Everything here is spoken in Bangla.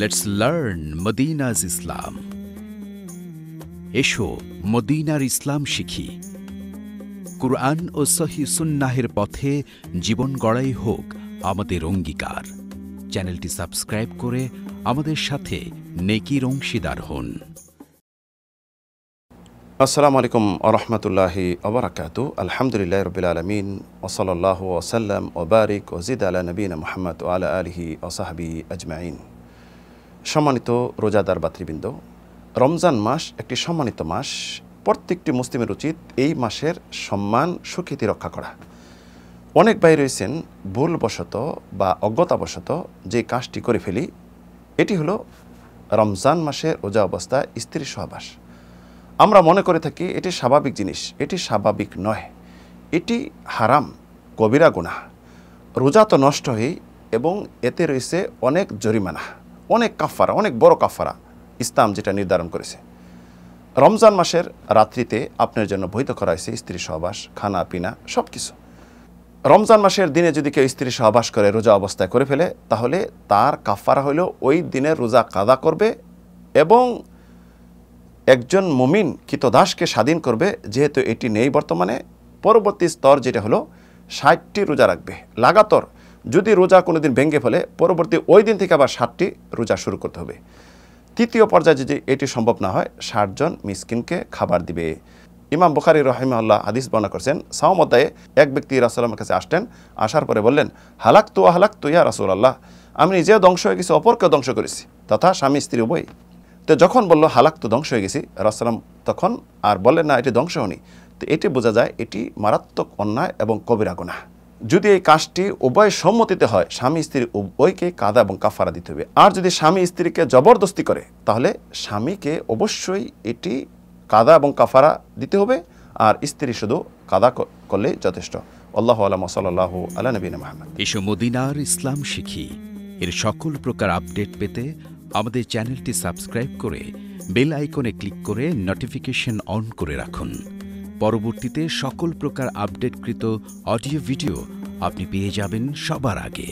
লেটস লার্ন মদিনাজ ইসলাম এসো মদিনার ইসলাম শিখি কুরআন ও সহি সুন্নাহের পথে জীবন গড়াই হোক আমাদের অঙ্গীকার চ্যানেলটি সাবস্ক্রাইব করে আমাদের সাথে নেকির অংশীদার হন আসসালামু আলাইকুম আরহামতুল্লাহি আবরাকাতু আলহামদুলিল্লাহ রবিল আলমিন ওসলাল্লাহ ওসাল্লাম ওবারিক ওজিদ আলা নবীন মোহাম্মদ আলা আলহি ওসাহাবি আজমাইন সম্মানিত রোজাদার বাতৃবৃন্দ রমজান মাস একটি সম্মানিত মাস প্রত্যেকটি মুসলিমের উচিত এই মাসের সম্মান সুখ্যাতি রক্ষা করা অনেক ভাই রয়েছেন ভুলবশত বা অজ্ঞতাবশত যে কাজটি করে ফেলি এটি হলো রমজান মাসে রোজা অবস্থা স্ত্রীর সহবাস আমরা মনে করে থাকি এটি স্বাভাবিক জিনিস এটি স্বাভাবিক নয় এটি হারাম কবিরা গুণা রোজা তো নষ্ট হয় এবং এতে রয়েছে অনেক জরিমানা অনেক কাফারা অনেক বড় কাফারা ইসলাম যেটা নির্ধারণ করেছে রমজান মাসের রাত্রিতে আপনার জন্য বৈধ করা হয়েছে স্ত্রী সহবাস খানা পিনা সব কিছু রমজান মাসের দিনে যদি কেউ স্ত্রী সহবাস করে রোজা অবস্থায় করে ফেলে তাহলে তার কাফারা হইল ওই দিনে রোজা কাদা করবে এবং একজন মুমিন কিতদাসকে স্বাধীন করবে যেহেতু এটি নেই বর্তমানে পরবর্তী স্তর যেটা হলো ষাটটি রোজা রাখবে লাগাতর যদি রোজা কোনো দিন ভেঙে ফেলে পরবর্তী ওই দিন থেকে আবার ষাটটি রোজা শুরু করতে হবে তৃতীয় পর্যায়ে যদি এটি সম্ভব না হয় ষাটজন মিসকিনকে খাবার দিবে ইমাম বুখারি রহিমাল্লাহ হাদিস বর্ণনা করছেন সাওমতায় এক ব্যক্তি রাসুলামের কাছে আসতেন আসার পরে বললেন হালাক তু আহালাক তু ইয়া রাসুল আল্লাহ আমি নিজে ধ্বংস হয়ে গেছি অপরকে ধ্বংস করেছি তথা স্বামী স্ত্রী উভয় তো যখন বলল হালাক তো ধ্বংস হয়ে গেছি রাসুলাম তখন আর বললেন না এটি ধ্বংস হনি তো এটি বোঝা যায় এটি মারাত্মক অন্যায় এবং কবিরা গুণা যদি এই কাজটি উভয় সম্মতিতে হয় স্বামী স্ত্রী উভয়কে কাদা এবং কাফারা দিতে হবে আর যদি স্বামী স্ত্রীকে জবরদস্তি করে তাহলে স্বামীকে অবশ্যই এটি কাদা এবং কাফারা দিতে হবে আর স্ত্রী শুধু কাদা করলে যথেষ্ট আল্লাহ আলম সাল্লাহ আল্লাহ নবীন মাহমদ এসো মদিনার ইসলাম শিখি এর সকল প্রকার আপডেট পেতে আমাদের চ্যানেলটি সাবস্ক্রাইব করে বেল আইকনে ক্লিক করে নোটিফিকেশন অন করে রাখুন পরবর্তীতে সকল প্রকার আপডেটকৃত অডিও ভিডিও আপনি পেয়ে যাবেন সবার আগে